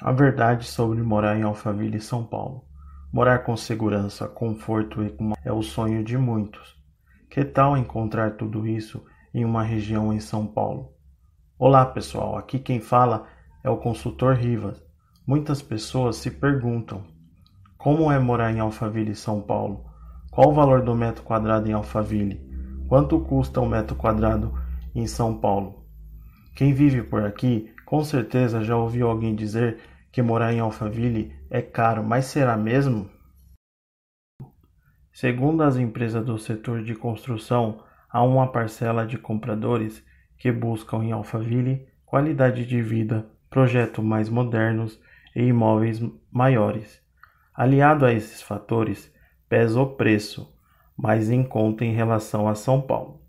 A verdade sobre morar em Alphaville, São Paulo. Morar com segurança, conforto e é o sonho de muitos. Que tal encontrar tudo isso em uma região em São Paulo? Olá, pessoal. Aqui quem fala é o consultor Rivas. Muitas pessoas se perguntam: como é morar em Alphaville, São Paulo? Qual o valor do metro quadrado em Alphaville? Quanto custa um metro quadrado em São Paulo? Quem vive por aqui com certeza já ouviu alguém dizer que morar em Alphaville é caro, mas será mesmo? Segundo as empresas do setor de construção, há uma parcela de compradores que buscam em Alphaville qualidade de vida, projetos mais modernos e imóveis maiores. Aliado a esses fatores, pesa o preço, mas em conta em relação a São Paulo.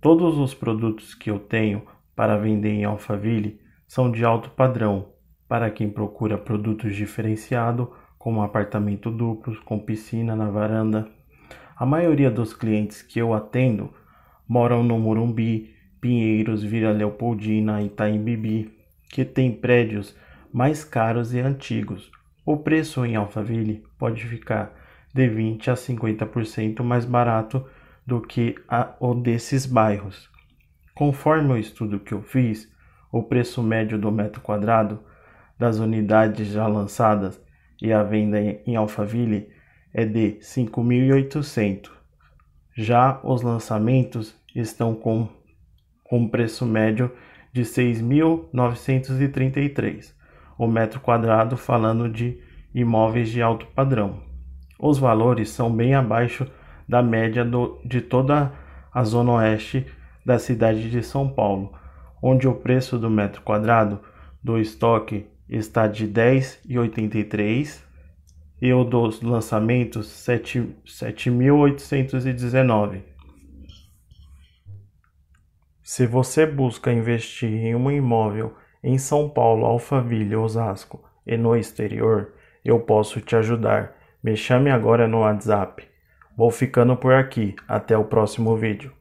Todos os produtos que eu tenho para vender em Alphaville são de alto padrão, para quem procura produtos diferenciados, como apartamento duplos com piscina na varanda. A maioria dos clientes que eu atendo moram no Morumbi, Pinheiros, Vila Leopoldina, Itaim Bibi, que tem prédios mais caros e antigos. O preço em Alphaville pode ficar de 20 a 50% mais barato do que a, o desses bairros. Conforme o estudo que eu fiz, o preço médio do metro quadrado das unidades já lançadas e a venda em Alphaville é de 5.800. Já os lançamentos estão com um preço médio de 6.933 o metro quadrado, falando de imóveis de alto padrão. Os valores são bem abaixo da média do, de toda a zona oeste da cidade de São Paulo, onde o preço do metro quadrado do estoque está de R$ 10,83 e o dos lançamentos 7.819. Se você busca investir em um imóvel em São Paulo, Alphaville, Osasco e no exterior, eu posso te ajudar. Me chame agora no WhatsApp. Vou ficando por aqui. Até o próximo vídeo.